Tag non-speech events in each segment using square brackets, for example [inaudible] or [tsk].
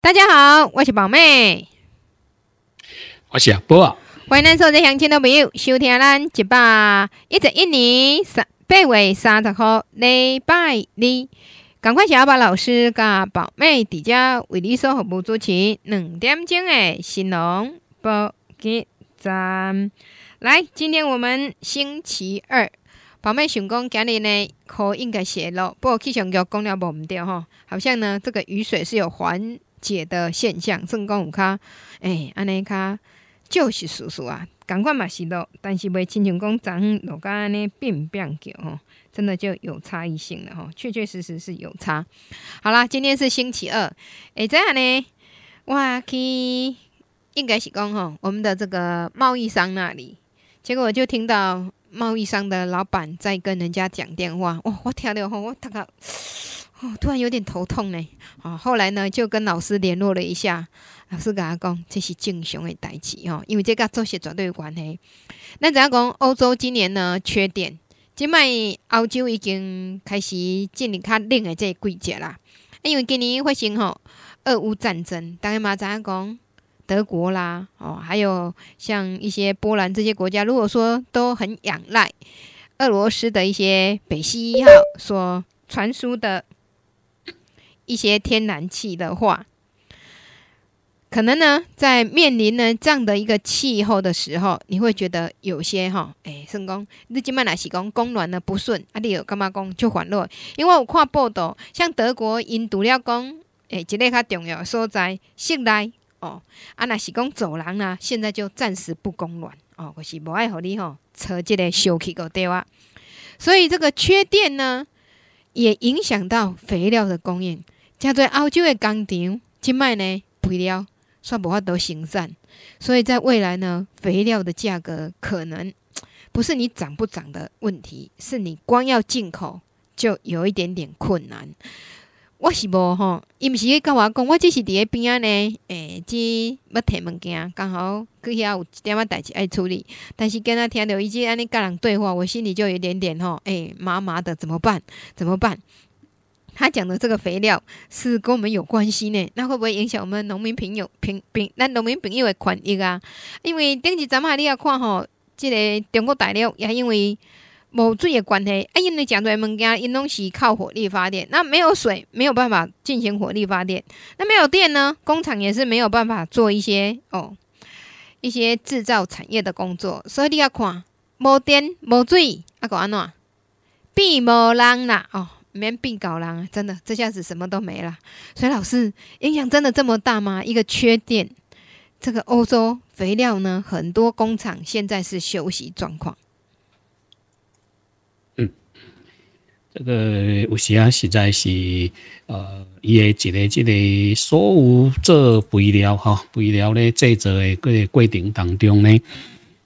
大家好，我是宝妹，我是波。啊。欢迎咱所有乡亲的朋友收听咱一百一十一年三八月三十号礼拜二，赶快小阿宝老师甲宝妹底家为你做好不坐车两点钟的新隆波给咱。来。今天我们星期二，宝妹想讲，今日呢，可应该写咯，不过气象局讲了无唔对吼，好像呢这个雨水是有还。解的现象，正讲有较哎，安尼较就是事实啊，感觉嘛是咯，但是袂亲像讲昨昏落甲安尼变变叫吼，真的就有差异性了吼，确确实实是有差。好啦，今天是星期二，诶，这样呢，我去应该是讲吼，我们的这个贸易商那里，结果就听到贸易商的老板在跟人家讲电话，哇，我听到吼，我大家。哦，突然有点头痛呢。哦，后来呢就跟老师联络了一下，老师跟他讲这是正常的代志哦，因为这个做息绝对有关系。那怎样讲？欧洲今年呢缺点，这卖欧洲已经开始进入较冷的这季节啦。因为今年发生哈俄乌战争，大家嘛怎样讲？德国啦，哦，还有像一些波兰这些国家，如果说都很仰赖俄罗斯的一些北溪一号所传输的。一些天然气的话，可能呢，在面临呢这样的一个气候的时候，你会觉得有些哈，哎，算讲你今麦来是讲供暖呢不顺，啊，你有干嘛工就缓落？因为我看报道，像德国因毒了工，哎，一个较重要的所在室内哦，啊，那是讲走廊啦，现在就暂时不供暖哦，我是无爱和你吼，车这个烧起个对哇。所以这个缺电呢，也影响到肥料的供应。真侪澳洲的工厂，即卖呢肥料煞无法度生产，所以在未来呢，肥料的价格可能 [tsk] 不是你涨不涨的问题，是你光要进口就有一点点困难。我是无吼，伊毋是甲我讲，我只是伫咧边仔呢，诶，即要摕物件，刚好去遐有一点仔代志爱处理，但是今仔听到伊即安尼甲人对话，我心里就有一点点吼，诶，麻麻的，怎么办？怎么办？他讲的这个肥料是跟我们有关系呢，那会不会影响我们农民朋友、平平那农民朋友的权益啊？因为一阵咱你要看吼，这个中国大陆也因为无水的关系，哎，因为很多物件因拢是靠火力发电，那没有水没有办法进行火力发电，那没有电呢，工厂也是没有办法做一些哦一些制造产业的工作，所以你要看无电无水，还个安怎变无人啦哦？面病搞了，真的，这下子什么都没了。所以老师影响真的这么大吗？一个缺点，这个欧洲肥料呢，很多工厂现在是休息状况。嗯，这个有时啊，实在是呃，伊个一个一个所有做肥料哈，肥料咧制作的各个过程当中呢。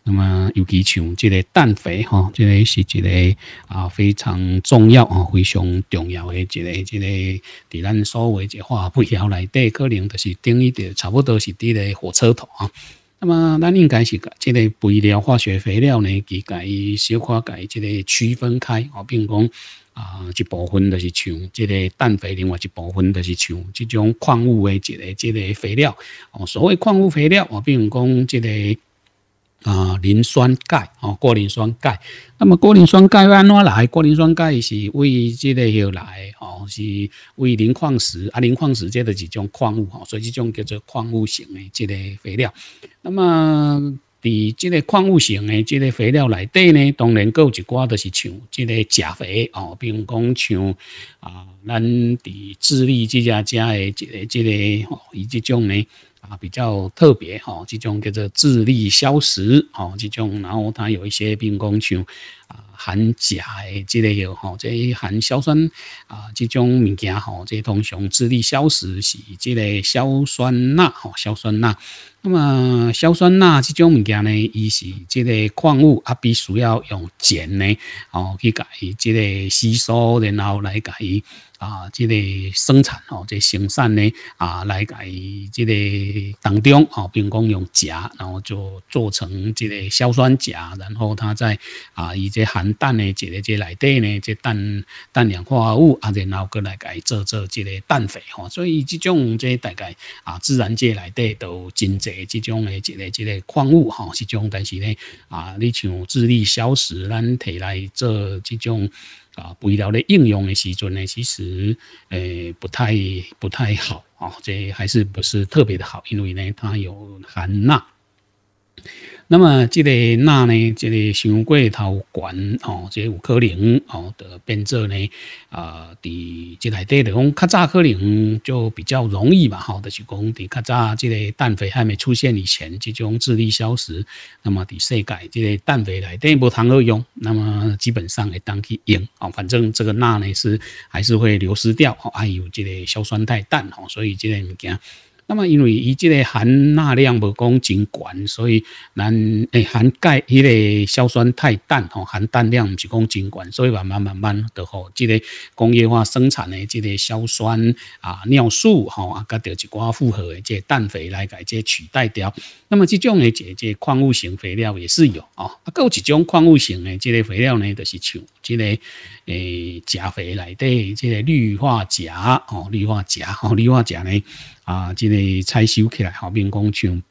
那么，尤其像即个氮肥，哈，即个是一个啊，非常重要啊，非常重要的一个一个，伫咱所谓的化肥料内底，可能就是等于的差不多是伫咧火车头啊。那么，咱应该是即个肥料、化学肥料呢，几改小可改即个区分开哦，并讲啊一部分就是像即个氮肥，另外一部分就是像即种矿物诶一个这个肥料哦。所谓矿物肥料哦，并讲即个。啊，磷酸钙哦，过磷酸钙。那么过磷酸钙要安怎来？过磷酸钙是为这个要来哦，是为磷矿石啊，磷矿石这的几种矿物哈，所以这种叫做矿物型的这个肥料。那么，伫这个矿物型的这个肥料内底呢，当然有一寡都是像这个钾肥哦，并讲像啊，咱伫智利这家家的这个这个吼，以这种呢。啊，比较特别吼，这种叫做智力消食吼，这种然后它有一些病功厂啊，含钾诶这类有吼，这含硝酸啊，这种物件吼，这些通常智力消食是这类硝酸钠吼，硝酸钠。那么硝酸钠这种物件呢，伊是这类矿物，啊，必须要用碱呢，哦去改这类吸收，然后来改伊。啊，这个生产哦，个、生产呢啊，来改这个当中哦，并讲用钾，然后就做成这个硝酸钾，然后它在啊以及含氮呢，这个这内底呢，这氮氮氧化物，啊，然后过来改做做这个氮肥哈。所以这种即大概啊自然界内底都真济这种的，一个一个矿物哈，是种，但是呢啊，你像智利硝石，咱提来做这种。啊，不医疗的应用的时准呢，其实诶不太不太好啊，这还是不是特别的好，因为呢它有含钠。那么，这个钠呢，这个上过头高哦，这有可能哦的变质呢啊。在这个底的讲，喀扎可能就比较容易吧，吼，就是讲在喀扎这个氮肥还没出现以前，这种智力消失。那么在世界这个氮肥来，底于不通何用。那么基本上会当去用哦，反正这个钠呢是还是会流失掉哦。还有这个硝酸态氮哦，所以这个物件。那么，因为伊即个含钠量无讲真高，所以咱诶含钙迄个硝酸太氮吼，含氮量毋是讲真高，所以慢慢慢慢的吼即个工业化生产的即个硝酸啊、尿素吼啊，甲着一寡复合诶即氮肥来改即取代掉。那么，即种诶即即矿物型肥料也是有哦，啊，有一种矿物型诶即个肥料呢，就是像即个诶钾肥内底即个氯化钾哦，氯化钾吼，氯化钾呢。[laughs] 啊！即个差少起来，好边讲像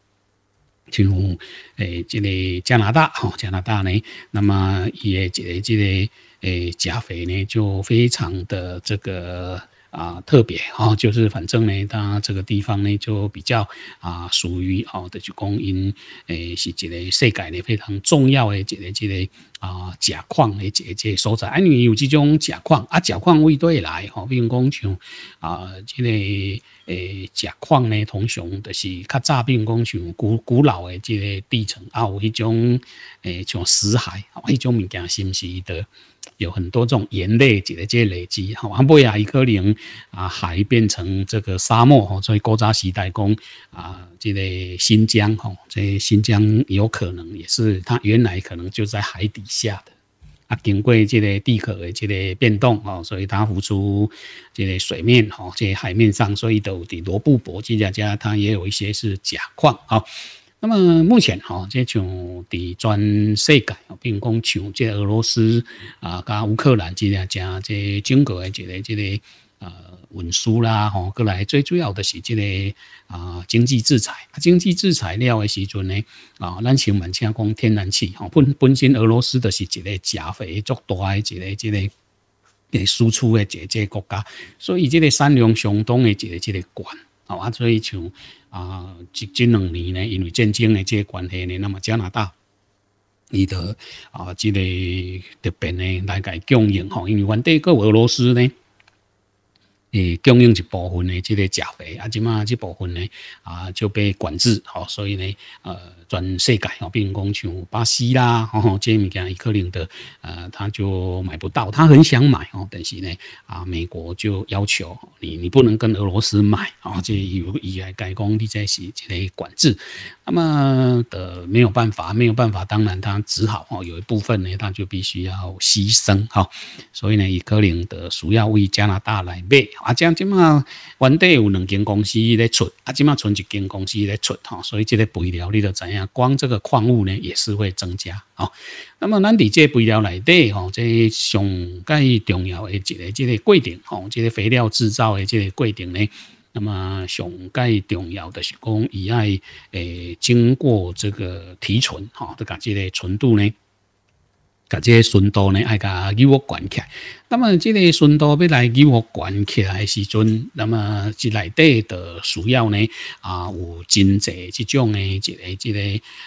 像诶，即个加拿大，哈加拿大呢，那么伊嘅即个即个诶，钾肥呢就非常的这个啊特别，哈，就是反正呢，它这个地方呢就比较啊属于哦，就供因诶，是一个世界呢非常重要嘅一个即个啊，甲矿诶，一一所在，因为有这种甲矿，啊，甲矿位对来吼，比如讲像啊，这个诶，甲矿咧，通常就是较早，比如讲像古古老诶，这个地层啊，有迄种诶，像死海，啊，迄种物件，是不是的？有很多这种盐类，即个积累积，吼，啊，不亚伊可能啊，海变成这个沙漠吼，所以古早时代讲啊，这个新疆吼，在新疆有可能也是，它原来可能就在海底。下的啊，经过这个地壳的这个变动哦，所以它浮出这个水面哈，在海面上，所以到的罗布泊这样家，它也有一些是假矿啊。那么目前哈，这种地砖世界啊，并讲像这俄罗斯啊，加乌克兰这样家，这整个的这个这个啊。运输啦，吼，过来最主要的是即个啊经济制裁。经济制裁了的时阵呢，啊，咱想问请讲天然气吼本本身俄罗斯就是一个消肥足大一个这个诶输出诶这这国家，所以这个产量相当诶一个这个关，啊，所以像啊这这两年呢，因为战争的这个关系呢，那么加拿大、伊的啊这个特别呢，来改供应吼，因为原底个俄罗斯呢。诶，供应一部分的这个钾肥，啊，即嘛这部分呢，啊，就被管制，吼，所以呢，呃，全世界吼，比如讲像巴西啦，哦，杰米件伊克林的，呃，他就买不到，他很想买，哦，但是呢，啊，美国就要求你，你不能跟俄罗斯买，哦，即有伊来改讲，你这是这个管制。那么的没有办法，没有办法，当然他只好哦，有一部分呢，他就必须要牺牲哈。所以呢，伊可能的需要为加拿大来买啊，这即嘛原底有两间公司在出，啊，即嘛剩一间公司在出哈。所以这个肥料你都知影，光这个矿物呢也是会增加那么咱伫这肥料内底吼，这上介重要的一个、这个规定吼，这个肥料制造的这个规定呢。那么上盖重要的是讲，伊爱诶经过这个提纯，哈，这个这个纯度呢。这个顺道呢，爱加给我关起。那么，这个顺道要来给我关起来时阵，那么这里底的需要呢，啊，有真济即种的，即个即个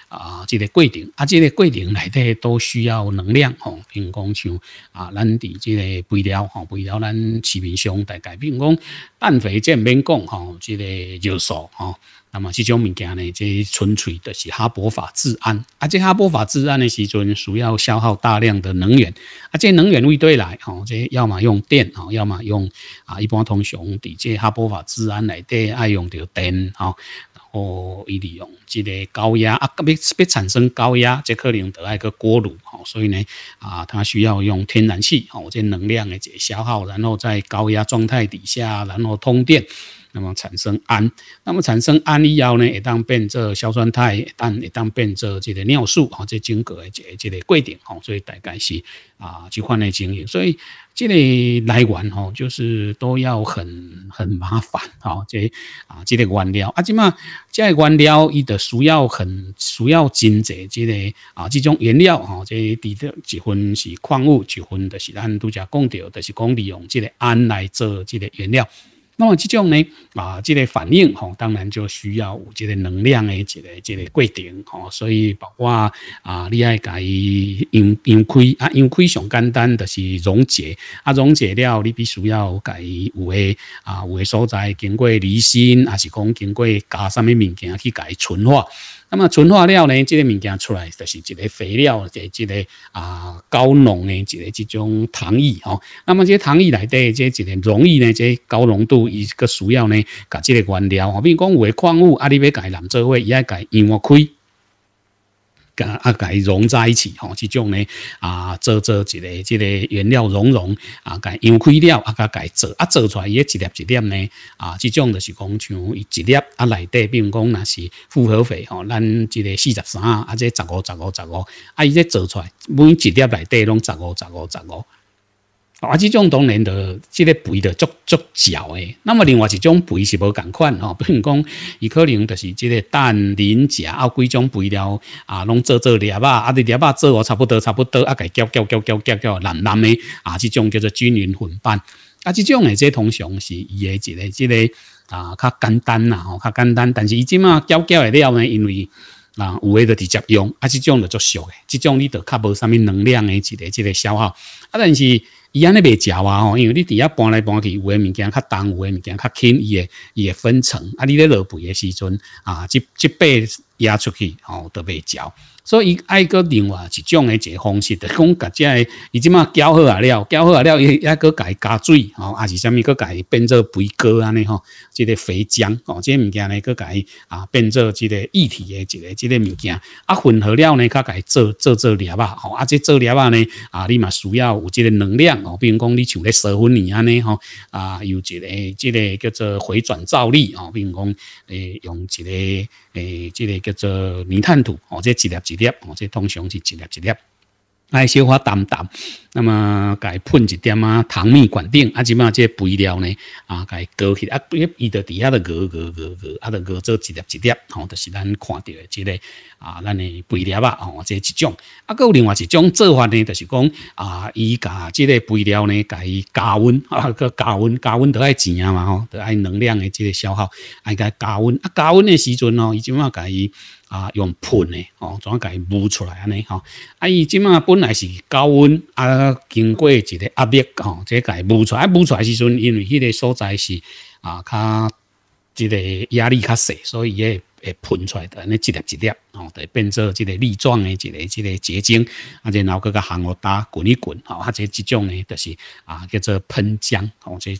啊，即个过程。啊，即个过程内底都需要能量吼，比如讲像啊，咱伫即个肥料吼，肥料咱市面上大概，比如讲氮肥，即免讲吼，即个尿素吼。那么这种物件呢，即纯粹的是哈勃法治安。啊。即哈勃法治安的时阵，需要消耗大量的能源啊。即能源未对来吼，即要么用电吼，要么用啊，一般通常底即哈勃法治安来对爱用着电吼，然后利用即个高压啊，别别产生高压，即可能得爱个锅炉吼。所以呢啊，它需要用天然气吼，即能量的即消耗，然后在高压状态底下，然后通电。那么产生氨，那么产生氨以后呢，也当变作硝酸态氨，也当变作即个尿素啊，即个晶格的即即个过点吼，所以大概是啊，即款的经营，所以即个来源，吼，就是都要很很麻烦啊，即啊即个原料啊，即嘛即个原料伊的需要很需要经济即个啊，即种原料吼，即底的几分是矿物，几分的是俺独家讲掉就是讲利用即个氨来做即个原料。那么这种呢，啊，这个反应吼，当然就需要有这个能量的这个这个过程吼，所以包括啊，你爱改用用开啊，用开上简单就是溶解啊，溶解了你必须要改有诶啊，有诶所在经过离心还是讲经过加什么物件去改纯化。那么纯化料呢，这个物件出来就是一个肥料，一个这个啊高浓的，一个这种糖液哦。那么这糖液来的，这一个溶液呢，这高浓度一个需要呢，把这个原料，比如讲有矿物啊，你要改蓝藻位，也要改氧化钙。甲啊，甲伊融在一起吼，这种呢啊，做做一个，这个原料融融啊，改融开了啊，甲改做啊，做出来也一粒一粒呢啊，即种就是讲像伊一粒啊，内底比如讲若是复合肥吼，咱这个四十三啊，或者十五十五十五，啊，伊这做出来每一粒内底拢十五十五十五。啊，这种当然着这个肥着足足焦诶。那么另外一种肥是无同款哦，比如讲，伊可能就是这个蛋磷钾啊，几种肥料啊，拢做做粒啊，啊，啲粒啊做哦，差不多差不多啊，个搅搅搅搅搅搅，冷冷诶啊，这种叫做均匀混拌。啊，这种诶，这通常是伊诶一个，一个啊，较简单啦吼，较简单。但是伊即嘛搅搅诶了呢，因为啊，有诶就直接用，啊，这种就足熟诶，这种你就较无啥物能量诶，一个一个消耗。啊，但是。伊安尼袂食话吼，因为你伫遐搬来搬去，有诶物件较重，有诶物件较轻，伊会伊会分层。啊，你咧落肥诶时阵啊，即即辈压出去吼，都袂食。所以伊爱个另外一种诶一个方式，就讲甲只诶，伊即嘛搅好啊了，搅好啊了，伊抑也甲伊加水吼，啊是虾米甲伊变做肥膏安尼吼，即个肥浆吼，即个物件咧甲伊啊变做即个液体诶一个即个物件。啊，混合了呢，较伊做做做粒啊吼，啊即做粒啊呢啊，你嘛需要有即个能量。哦，比如讲你像啲沙粉泥安尼吼，啊，有一个即个叫做回转造例哦，比如講誒用一个诶即个叫做泥炭土，哦，即一粒一粒，哦，即通常是一粒一粒。爱小花淡淡，那么该喷一点啊糖蜜管定啊，即满这肥料呢啊，该割起啊，伊伊在底下的割割割割，啊，着割做一粒一粒吼，就是咱看到的即个啊，咱的肥料啊，吼，这一种啊，佫有另外一种做法呢，就是讲啊，伊甲即个肥料呢，甲伊加温啊，佮加温加温都爱钱啊嘛吼，都爱能量的即个消耗，爱伊加温啊，加温的时阵哦，伊即满甲伊。啊，用喷的，哦，甲伊雾出来安尼哈。啊，伊即马本来是高温，啊，经过一个压力，吼，这个雾出来，雾出来时阵，因为迄个所在是啊，较一个压力较小，所以伊会喷出来的，安尼一粒一粒，哦，就变做这个粒状的，一个，即个结晶。啊，然后佮个行炉打滚一滚，吼，啊，这即种呢，就是啊，叫做喷浆，哦，这。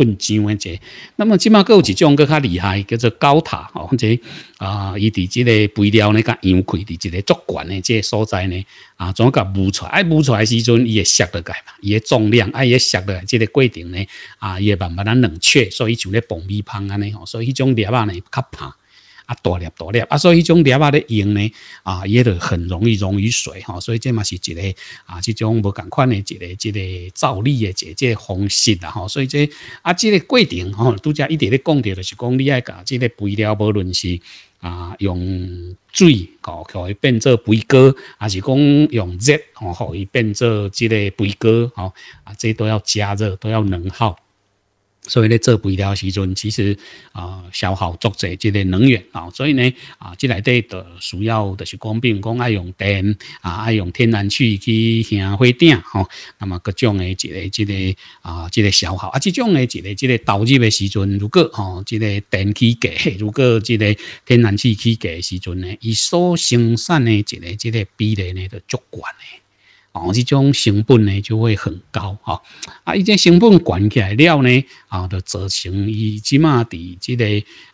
混浆安者，那么即码阁有一种阁较厉害，叫做高塔哦，即啊，伊伫即个肥料呢，甲养块伫即个竹管即个所在呢，啊，总甲冇出，爱冇出的时阵，伊会塞落来嘛，伊诶重量啊也塞落，来，即个过程呢，啊伊会慢慢冷却，所以像咧爆米棒安尼吼，所以迄种裂啊呢较怕。啊，大粒大粒啊，所以迄种粒啊咧用呢，啊，也着很容易溶于水吼，所以这嘛是一个啊，即种无共款的一个一个造粒的一个方式啦吼，所以这啊，这个过程吼，都则一直咧讲着就是讲你爱甲这个肥料，无论是啊用水哦，可伊变做肥膏，还是讲用热哦，可伊变做这个肥膏哦，啊，这都要加热，都要能耗。所以咧做肥料时阵，其实啊消耗足侪即个能源啊，所以呢啊，即里底就需要就是光并光爱用电啊，爱用天然气去行火顶吼。那么各种诶一个即个啊即个消耗啊，即种诶一个即个投入诶时阵，如果吼即个电气价，如果即个天然气起价时阵呢，伊所生产诶一个即个比例呢，就足悬呢。哦，这种成本呢就会很高哈，啊，伊这成本管起来了呢，啊，就造成伊即码伫即个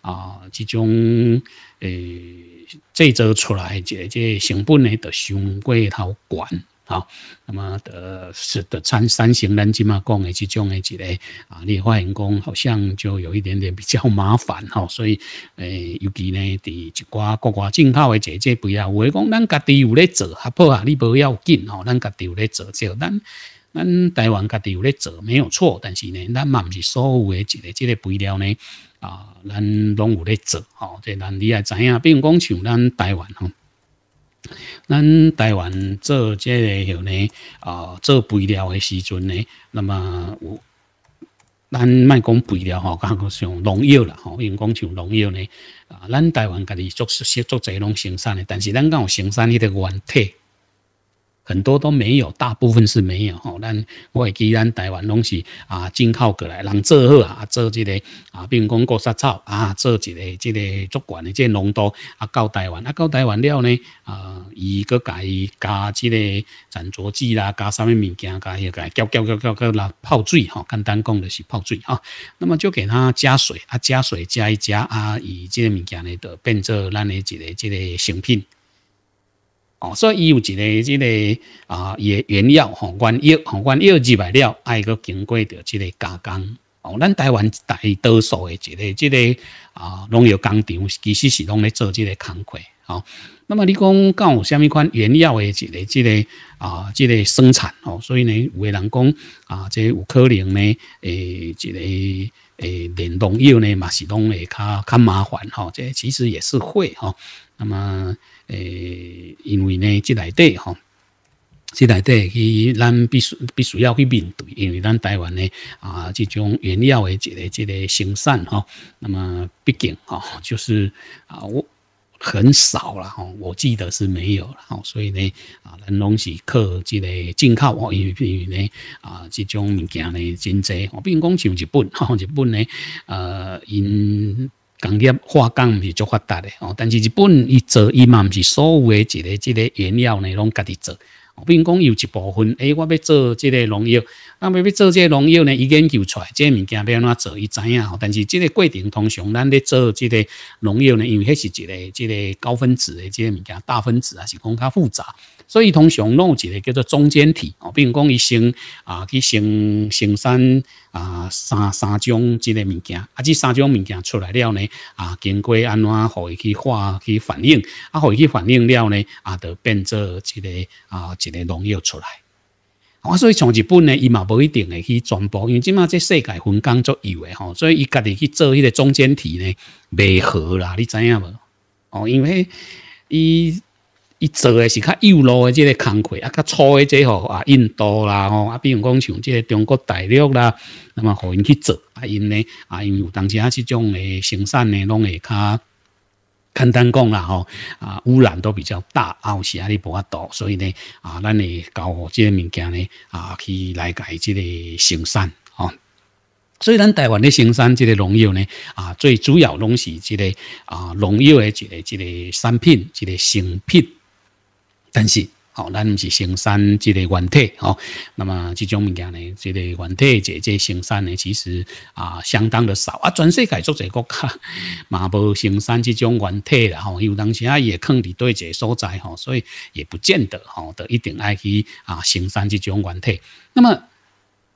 啊，这种诶制造出来这这成本呢就相对头高。好，那么的是的三三型咱圾嘛，讲诶，即种诶一个啊，你发现讲好像就有一点点比较麻烦吼，所以诶，尤其呢，伫一挂国外进口诶，这这废料，有诶讲咱家己有咧做，好不啊？你不要紧吼，咱家己有咧做，即咱咱台湾家己有咧做，没有错，但是呢，咱嘛唔是所有诶，一个即个肥料呢啊，咱拢有咧做吼，即咱你也知影，比如讲像咱台湾吼。咱台湾做这个吼呢，啊，做肥料的时阵呢，那么，有咱卖讲肥料吼，讲像农药啦吼，因讲像农药呢，啊，咱台湾家己做些做侪拢生产的，但是咱讲生产伊的原体。很多都没有，大部分是没有吼。咱因为既咱台湾拢是啊进口过来，人做好啊，做即个啊，比如讲过杀草啊，做即个即个竹管的即浓度啊，到台湾啊，到台湾了呢啊，伊个加加即个斩浊剂啦，加啥物物件，加又加，搅搅搅搅搅啦，泡水吼，简单讲就是泡水哈，那么就给它加水啊，加水加一加啊，以即个物件呢，就变做咱的即个即个成品。哦，所以伊有一个即个啊，原个原料，吼，原药吼，原药入来了，爱个经过着即个加工。哦，咱台湾大多数的即个即个啊，农药工厂其实是拢咧做即个工课。哦，那么你讲有虾米款原料的即个即个啊，即个生产。哦，所以呢，有个人讲啊，即有可能呢，诶，即个诶，连农药呢嘛，是拢会较较麻烦。哈，这其实也是会。哈，那么诶。因为呢，这内底吼，这内底，伊咱必须必须要去面对，因为咱台湾呢啊，这种原料的这、这、个生产哈，那么毕竟哈，就是啊，我很少了哈，我记得是没有了，所以呢啊，咱拢是靠这个进口哦，因为因为呢啊，这种物件呢真济，不讲像日本哈，日本呢呃因。工业化工唔是足发达的哦，但是日本伊做伊嘛唔是所有诶一个、一个原料内拢家己做。比如讲有一部分，哎，我要做这个农药，那么要做这个农药呢，已研究出来这物件要安怎做，伊知影但是这个过程通常咱咧做这个农药呢，因为迄是一个，这个高分子的这物件，大分子啊，是讲较复杂，所以通常弄一个叫做中间体哦，如讲伊生啊去生生产啊三三种这个物件，啊，这三种物件出来了呢，啊，经过安怎伊去化去反应，啊，伊去反应了呢，啊，就变做这个啊。一个农药出来，我所以从日本呢，伊嘛无一定会去传播，因为即嘛这世界分工作有的吼，所以伊家己去做迄个中间体呢，袂好啦，你知影无？哦，因为伊伊做的是较幼路的这个工课，啊，较粗的这吼啊，印度啦吼，啊，比如讲像这中国大陆啦，那么互因去做，啊，因呢啊，因有当时啊，即种的生产呢，拢会较。简单讲啦，吼，啊污染都比较大，啊有时无法度，所以呢，啊，咱会搞好这个物件呢，啊去来改这个生产，吼。所以咱台湾的生产这个农药呢，啊最主要拢是这个啊农药的一个一个产品，一个成品，但是。好，咱毋是生产即个原体，吼。那么这种物件呢，即个原体，即即生产呢，其实啊，相当的少啊。全世界足侪国家，嘛无生产即种原体啦，吼。有当时啊，也坑伫对一个所在，吼，所以也不见得，吼，就一定爱去啊生产即种原体。那么，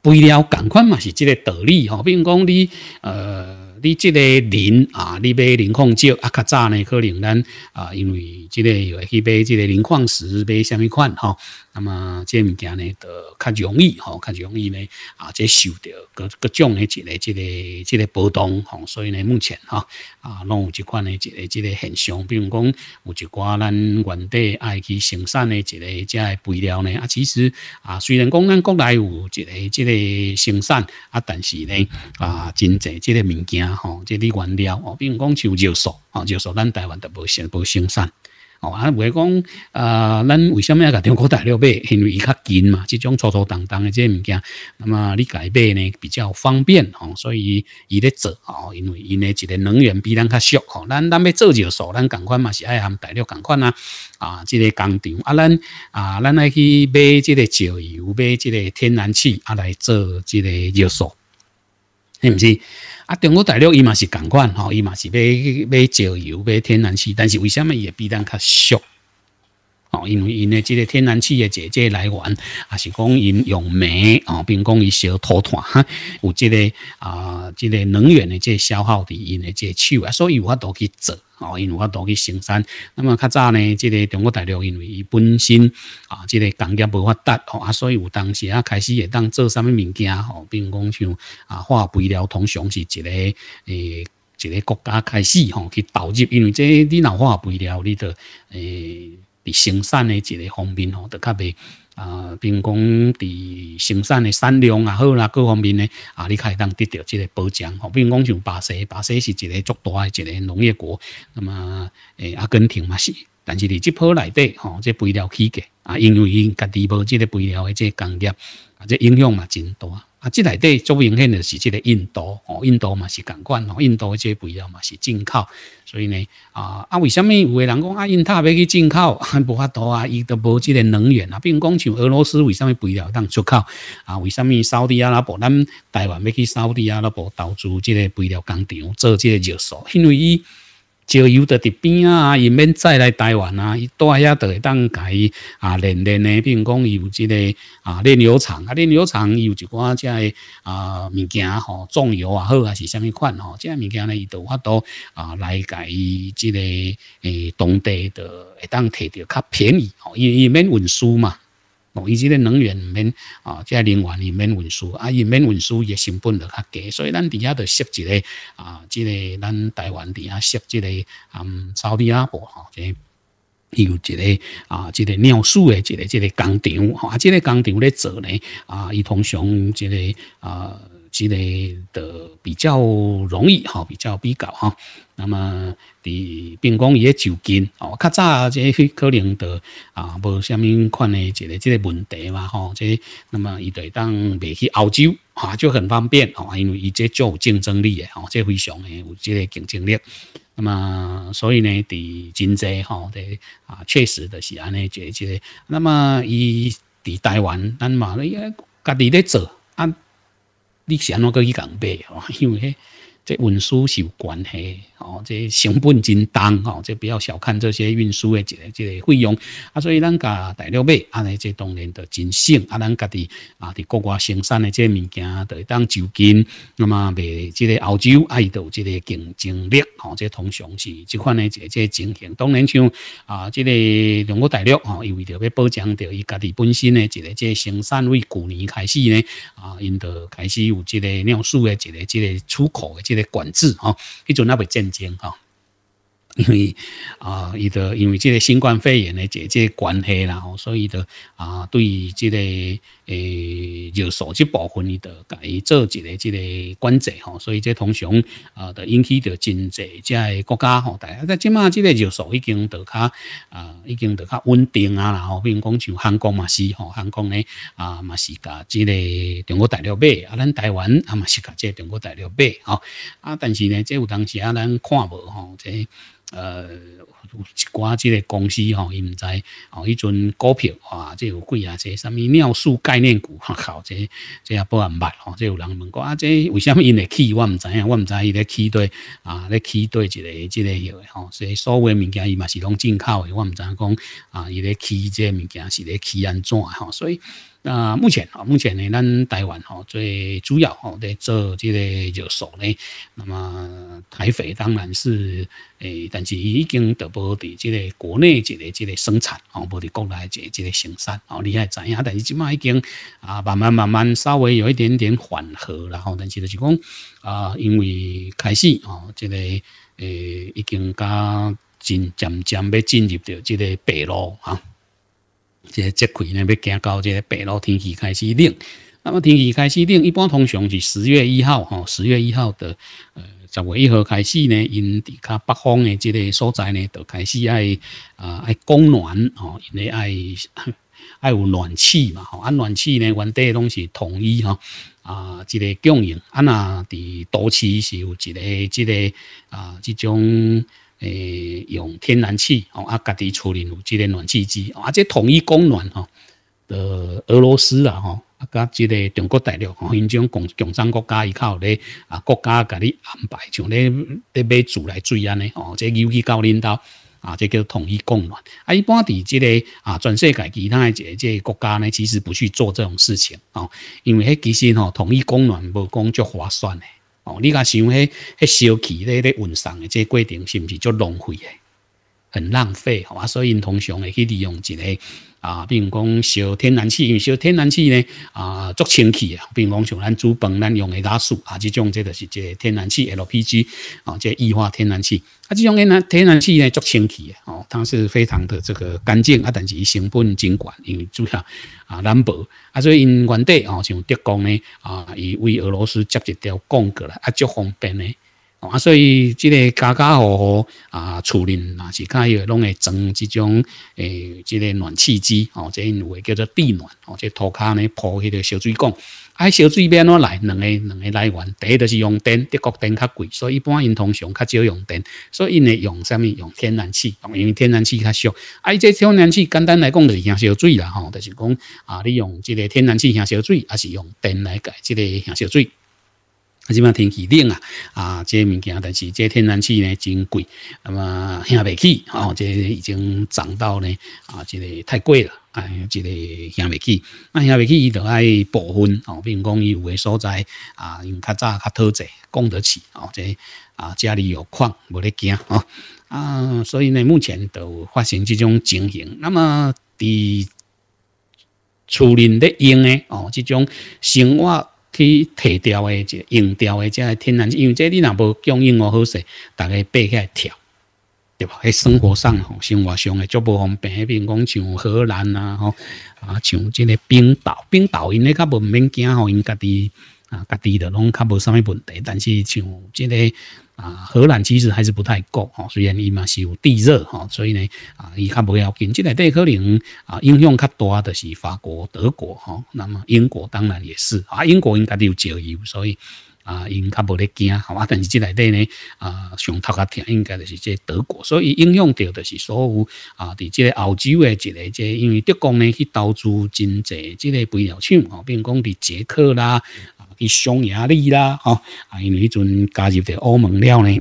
为了赶款嘛，是即个道理，吼。比如讲你，呃。你这个磷啊，你买磷矿石啊，较早呢可能咱啊，因为这个有去买这个磷矿石，买什么款哈？那么这物件呢，就较容易哈，较容易呢啊，这受着各各种的这个这个这个波动哈，所以呢目前哈啊，弄一款呢，这个这个现象，比如讲，有一寡咱原地爱去生产的这个这肥料呢啊，其实啊，虽然讲咱国内有这个这个生产啊，但是呢啊，真济这个物件。吼，即啲原料哦，比如讲像焦素，吼，焦素咱台湾都生无生产，哦，啊，袂讲，啊，咱为什么要中国大陆买？因为伊较近嘛，即种粗粗重重诶即物件，那么你改买呢比较方便，吼，所以伊咧做，哦，因为伊呢一个能源比咱较俗，吼，咱咱要做焦素，咱共款嘛是爱含大陆共款啊，啊，即个工厂，啊，咱啊，咱爱去买即个石油，买即个天然气，啊，来做即个焦素，是毋是？啊，中国大陆伊嘛是共款吼，伊嘛是买买石油、买天然气，但是为什么会比咱较俗？哦，因为因呢，即个天然气的这这来源，啊是讲因用煤，哦，并讲伊烧土炭，哈，有即个啊，即个能源嘅即消耗的因嘅即手啊，所以有法都去做，哦，因为我度去生产。那么较早呢，即个中国大陆因为伊本身啊，即个工业无法达，哦，啊，所以有当时啊开始会当做啥物物件，哦，并讲像啊化肥料通常是一个诶，一个国家开始吼去导入，因为即你若化肥料，你得诶。伫生产的一个方面吼，就较袂啊，比如讲伫生产的产量也好啦，各方面呢啊，你开当得到这个保障吼。比如讲像巴西，巴西是一个足大一个农业国，那么诶阿根廷嘛是，但是伫这波内底吼，这肥料起价啊，因为伊家己无即个肥料的即个工业，啊，即影响嘛真大。啊，即内底最明显的是即个印度，哦，印度嘛是钢管，哦，印度即肥料嘛是进口，所以呢，啊啊，为什么有个人讲啊，印太要去进口，啊，不发度啊，伊都无即个能源啊，并讲像俄罗斯为什么肥料当出口，啊，为什么扫地阿拉伯，咱台湾要去扫地阿拉伯投资即个肥料工厂做即个热缩，因为伊。石油的伫边啊，伊免再来台湾啊，伊多遐在会当改啊练练咧，如讲有即个啊炼油厂啊炼油厂有一寡即个啊物件吼，装油啊好还是什么款吼，即个物件咧伊都有法多啊来改即个诶当地的会当摕到较便宜吼，伊伊免运输嘛。哦，伊即个能源毋免哦，即个能源毋免运输啊，毋免运输也成本着较低，所以咱伫遐着设一个啊，即个咱台湾伫遐设一个嗯，沙尔阿婆吼，即有一个啊，即个尿素的，一个即个工厂吼，啊，即个工厂咧做呢啊，伊通常即个啊。之类的比较容易哈，比较比较哈。那么，你比工讲，伊个酒哦，较早即些可能的啊无虾米款嘞，一个即个问题嘛吼。即，那么伊对当未去澳洲啊就很方便哦，因为伊即有竞争力的哦，即非常的有即个竞争力。那么，所以呢，伫经济吼，即啊确实的是安尼即个。那么，伊伫台湾，咱嘛，你家己咧做啊。你安怎个去共白哦？因为。这运输是有关系，吼，这成本真重，吼，这不要小看这些运输的这个这个费用啊。所以咱家大陆买，啊，尼这当然就真省啊。咱家的啊，伫国外生产的这物件，就当就近。那么，卖即个澳洲，爱到即个竞争力吼，这通常是这款的一个即情形。当然，像啊，即个中国大陆，吼，因为着要保障到伊家己本身的一个即生产，为去年开始呢，啊，因就开始有即个尿素的这个即个出口的。即个管制吼，一准那边战争吼。因为啊，伊就因为即个新冠肺炎的这这关系啦，所以的啊，对即个。诶，就素据部分，伊就介伊做一个即个管制吼，所以即通常啊，就引起着真济即个国家吼，但啊，即阵即个人素已经得较啊，已经得较稳定啊，然后，比如讲像韩国嘛是吼，韩国咧啊嘛是甲即个中国大陆买啊，咱台湾啊嘛是甲即个中国大陆买吼，啊，但是呢，即有当时啊，咱看无吼，即呃，一寡即个公司吼，伊唔知哦，迄阵股票啊，即有贵啊，即什么尿素钙。念古，好这这也不明白哦。这有人问过，啊，这为什么因会气？我唔知影，我唔知伊咧气对，啊咧气对一个、一个哟，吼。所以所有物件伊嘛是拢进口的，我唔知讲啊，伊咧气这物件是咧气安怎，吼。所以。那目前啊，目前呢，咱台湾哈最主要哈在做即个就手呢。那么台肥当然是诶，但是已经得不到伫即个国内这个这个生产，哦，无伫国内这这个生产哦，你也知影。但是即卖已经啊，慢慢慢慢稍微有一点点缓和然吼。但是就是讲啊，因为开始哦，即个诶已经加渐渐渐要进入到即个北路啊。这节气呢，要行到这白露天气开始冷。那么天气开始冷，一般通常是十月一号，吼，十月一号的呃，十月一号开始呢，因伫较北方的这个所在呢，就开始爱啊爱供暖哦，因为爱爱 [coughs] 有暖气嘛，吼，啊暖气呢，原地拢是统一哈啊，这个供应。啊，那伫都市是有一个这个啊这种。诶，用天然气哦，啊，家己处理有即个暖气机，啊，这统一供暖哈。呃，俄罗斯啊，吼，啊，甲即个中国大陆，因、这种共共产国家，依靠咧啊国家甲你安排，像咧咧买自来水安尼，哦，即尤其到领导啊，即叫统一供暖。啊，一般伫即个啊，全世界其他诶即个国家呢，其实不去做这种事情哦，因为迄其实吼，统一供暖无讲足划算诶。你讲像迄、迄小气咧咧运送的这过程，是毋是就浪费嘅？很浪费，好啊，所以通常会去利用一个。啊，比如讲烧天然气，因为烧天然气呢，啊，足清气啊。比如讲像咱煮饭咱用的拉树啊，这种这就是这个天然气 LPG 啊，这液化天然气啊，这种天然气呢足清气啊，它是非常的这个干净啊，但是成本真管因为主要啊南部啊，所以因原地啊，像德国呢啊，伊为俄罗斯接一条供过来啊，足方便呢。啊，所以，即个家家户户啊，厝里嗱是佢又拢会装这种诶，即个暖气机，哦，即有会叫做地暖，哦，即涂骹呢铺迄个烧水缸。啊，烧水边边来，两个两个来源，第一就是用电，德国电较贵，所以一般因通常较少用电，所以呢用啥物用天然气，因为天然气较少。啊，即个天然气简单来讲就系烧水啦，吼，就是讲啊，你用即个天然气烧水，还是用电来解即系烧水？即码天气冷啊啊，这物件，但是这天然气呢真贵，那么也不起哦。这已经涨到呢啊，这个太贵了，哎，这个行未不起。那行未不起，伊就爱部分哦，比如讲伊有的所在啊，用较早较土者供得起哦，这啊家里有矿无咧惊哦啊，所以呢目前就发生这种情形。那么伫厝里咧用的哦，这种生活。去提调的，就用调的，即个天然，因为即你若无供应哦好势，大家爬起来跳。对吧？喺生活上吼，生活上诶，足无方便。迄边讲，像荷兰啊，吼，啊，像即个冰岛，冰岛因咧较不免惊吼，因家己。啊，家己的拢较无什么问题，但是像这个啊，荷兰其实还是不太够吼。虽然伊嘛是有地热吼，所以呢啊，伊较无要紧。这个地可能啊，影响较大的是法国、德国吼。那么英国当然也是啊，英国应该有石油，所以。啊，因较无咧惊，好啊。但是即内底呢，啊，上头较疼应该就是即德国，所以影响到就是所有啊，伫即个澳洲诶一个即，因为德国呢去投资真侪即个肥料厂，哦，如讲伫捷克啦，啊，去匈牙利啦，哦，啊，因为迄阵加入伫欧盟了呢。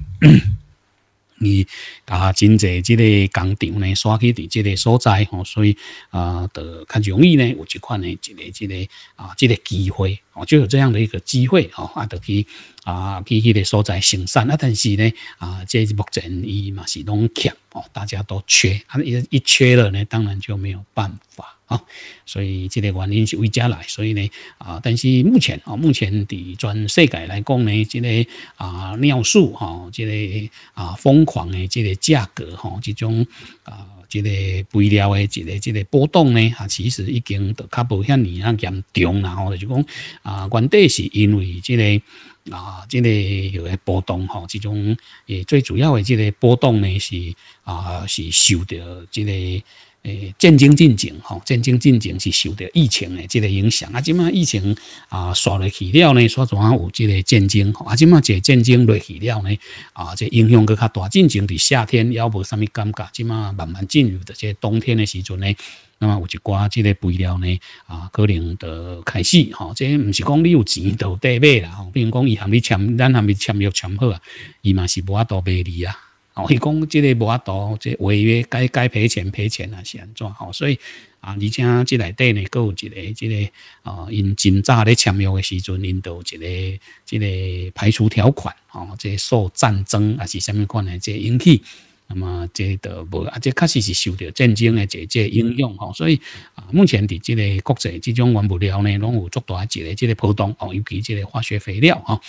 你啊，真侪即个工厂呢，刷去伫即个所在吼，所以啊，就较容易呢，有即款呢，即个即个啊，即个机会哦，就有这样的一个机会哦，啊，要去啊，去迄个所在生产啊，但是呢，啊，即目前伊嘛是拢缺哦，大家都缺，啊一一缺了呢，当然就没有办法。啊，所以这个原因是为遮来，所以呢，啊，但是目前啊，目前伫全世界来讲呢，这个啊尿素啊，这个啊疯狂的这个价格，哈，这种啊这个肥料的即个即个波动呢，啊，其实已经都较冇咁啊严重啦，就讲啊，原底是因为这个啊这个有波动，哈，这种诶最主要的即个波动呢，是啊是受着这个。战争进程吼，战争进程是受着疫情的这个影响啊。即马疫情啊，刷落去了呢，刷啊有这个战争吼。啊，即马这战争落去了呢，啊，这影响佫较大。战争伫夏天，要无甚物感觉，即马慢慢进入的这冬天的时阵呢，那么有一寡这个肥料呢，啊，可能就开始吼。这唔是讲你有钱就得买啦，吼、比如讲伊含你签，咱含咪签约签好啊，伊嘛是无啊多卖你啊。所伊讲，即个无啊多，即违约该该赔钱赔钱啊是安怎吼？所以啊，而且即内底呢，佮有一个即个啊，因今早咧签约的时阵，因都一个即个排除条款吼，即受战争啊是甚物款呢？即引起，那么即都无啊，即确实是受到战争的这这影响吼。所以啊，目前伫即个国际即种原作料呢，拢有足大一个即个波动哦，尤其即个化学肥料哈。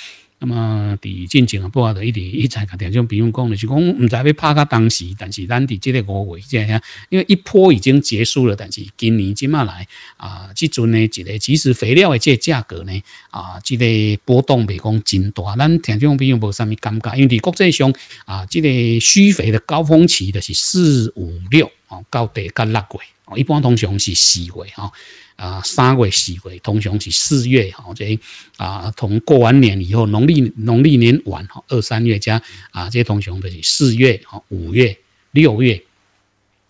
那么伫进前啊，不好的一点，一再甲听众朋友讲的是讲，唔知要拍到当时，但是咱伫即个五位这样，因为一波已经结束了，但是今年即马来啊，即阵呢一个即时肥料的即个价格呢啊，即个波动未讲真大，咱听众朋友无啥物感觉，因为伫国际上啊，即个需肥的高峰期就是四五六哦，到底噶六月。一般通常是四月哈，啊三月、四月，通常是四月哈，这啊从过完年以后，农历农历年完哈，二三月加啊这些通常都是四月哈、五月、六月。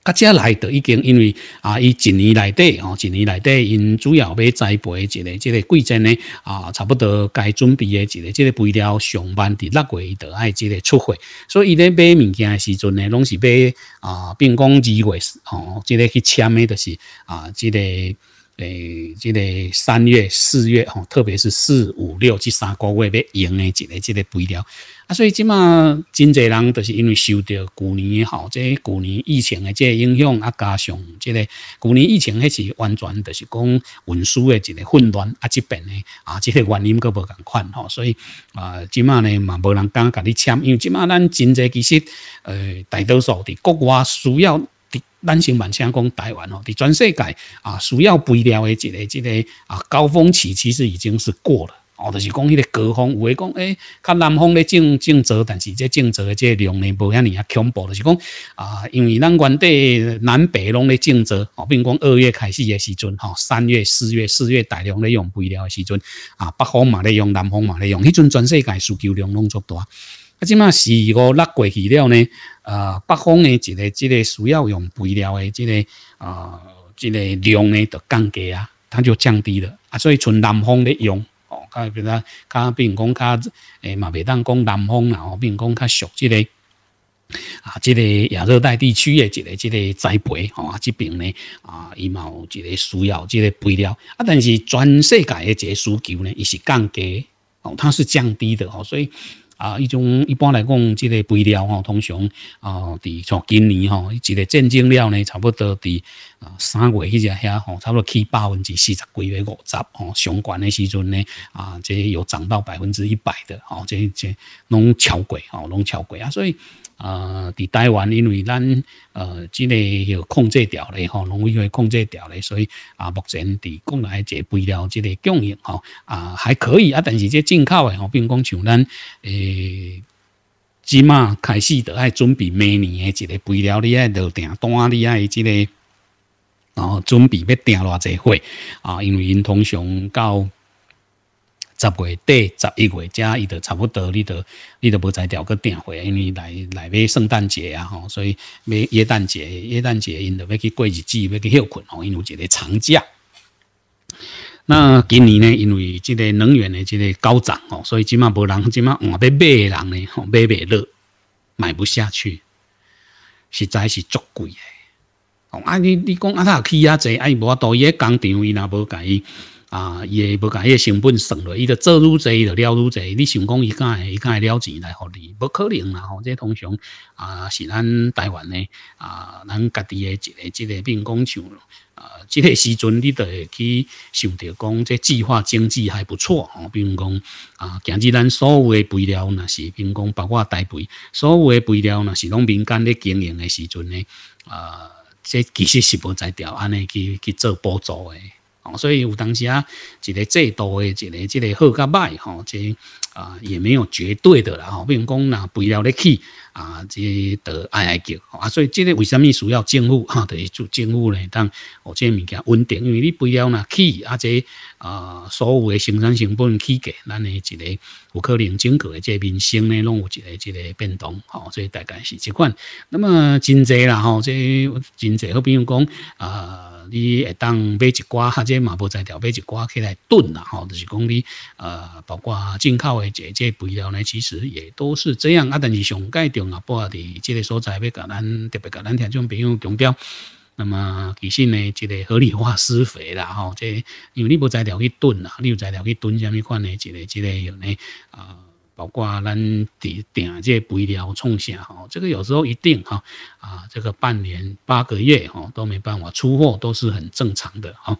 各家来都已经，因为啊，伊一年内底吼，一年内底，因主要要栽培一个，这个季节呢啊，差不多该准备的，一个，这个肥料上班伫六个月就爱这个出货，所以咧买物件的时阵呢，拢是买啊，办公二月哦，这个去签的都是啊，这个。诶，即个三月、四月吼，特别是四、五、六这三个月要用诶一个即个肥料啊，所以即马真侪人都是因为受到去年吼，即去年疫情诶即影响啊，加上即个去年疫情迄时完全就是讲运输诶一个混乱啊，即边呢啊，即个原因佫无共款吼，所以啊，即马呢嘛无人敢甲你签，因为即马咱真侪其实呃大多数伫国外需要。咱先慢先讲台湾哦，伫全世界啊需要肥料的一个一个啊高峰期其实已经是过了哦，就是讲迄个高峰，有诶讲，诶，较南方咧种种植，但是即种植的即两年无遐尼啊恐怖，就是讲啊，因为咱原底南北拢咧种植哦，并讲二月开始诶时阵吼，三月四月四月大量咧用肥料诶时阵啊，北方嘛咧用，南方嘛咧用，迄阵全世界需求量拢足大。啊，即嘛是一个拉过去了呢。呃，北方呢，一个、一个需要用肥料的，这个呃，这个量呢，就降低啊，它就降低了啊。所以，从南方咧用哦，比如讲，比如讲，较诶嘛未当讲南方啦，哦，比如讲较熟，这个啊，这个亚热带地区诶，一个、一个栽培哦，这边呢啊，伊嘛有一个需要这个肥料啊，但是全世界诶，这需求呢伊是降低哦，它是降低的哦，所以。啊！依种一般来讲，即个肥料吼，通常哦，啲從今年吼，即个战争料呢，差不多伫啊三月迄只遐吼，差不多起百分之四十几或五十吼，上關嘅时阵呢，啊，即係又漲到百分之一百的哦，即即拢超过吼，拢超过啊，所以。呃，伫台湾，因为咱呃，即个又控制掉咧吼，农委会控制掉咧，所以啊，目前伫国内即肥料即个供应吼啊还可以啊，但是即进口诶吼，并讲像咱诶，即码开始着爱准备明年诶即个肥料咧爱着订，单，啊爱即个，然后准备要订偌济货啊，因为因通常到。十月底、十一月，即伊都差不多，你都你都无才调个订货。因为来来买圣诞节啊吼，所以买耶诞节、耶诞节，因都要去过日子，要去休困吼，因有一个长假。那今年呢，因为这个能源的这个高涨吼，所以即码无人，即码换欲买人呢，买袂落，买不下去，实在是足贵诶。哦，啊你你讲啊，他企啊侪，哎无多伊个工厂，伊那无介伊。啊，伊会无甲伊个成本算落，伊就做愈侪就了愈侪。你想讲伊敢会，伊敢会了钱来互你？无可能啦！吼，即通常啊，是咱台湾呢啊，咱家己诶一个一个，兵工厂咯。啊，即个时阵，你就会去想着讲，即计划经济还不错哦。比如讲啊，今日咱所有诶肥料若是比如讲包括台肥，所有诶肥料若是拢民间咧经营诶时阵呢啊，即其实是无在调安尼去去做补助诶。哦，所以有当时啊，一个制度的，一个、一个好甲歹，吼，这啊也没有绝对的啦，吼，比如讲拿肥料咧起。啊，这得爱爱叫，啊，所以这个为什么需要政府，哈，就是做政府咧，当哦，这物件稳定，因为你不料呐起，啊，这啊，所有的生产成本起价，咱诶一个有可能整个诶这民生咧拢有一个一个变动，吼，所以大概是即款。那么真侪啦，吼，这真济好比讲啊，你会当买一寡，或这马波仔条买一寡起来炖啦，吼，就是讲你呃，包括进口诶这这肥料咧，其实也都是这样，啊，但是上盖条。啊，不伯伫这个所在，要甲咱特别甲咱听众朋友强调。那么其实呢，这个合理化施肥啦，吼，这因为你不材料去炖啊，你有在料去炖什么款呢？这个这个有呢啊，包括咱伫即个肥料创啥吼，这个有时候一定哈啊，这个半年八个月吼都没办法出货，都是很正常的哈。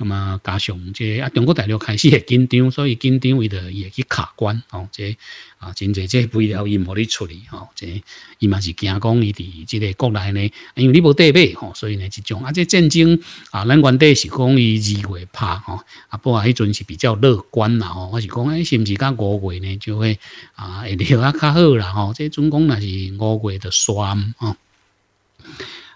那么加上这啊，中国大陆开始会紧张，所以紧张为伊也去卡关哦，这啊，真侪这为料伊冇咧处理哦，这伊嘛是惊讲伊伫即个国内呢，因为你无缀尾吼，所以呢即种啊，这战争啊，咱原底是讲伊二月拍吼，啊不过迄阵是比较乐观啦吼，我是讲诶，是毋是到五月呢就会啊会了啊较好啦吼，即阵讲那是五月的山啊。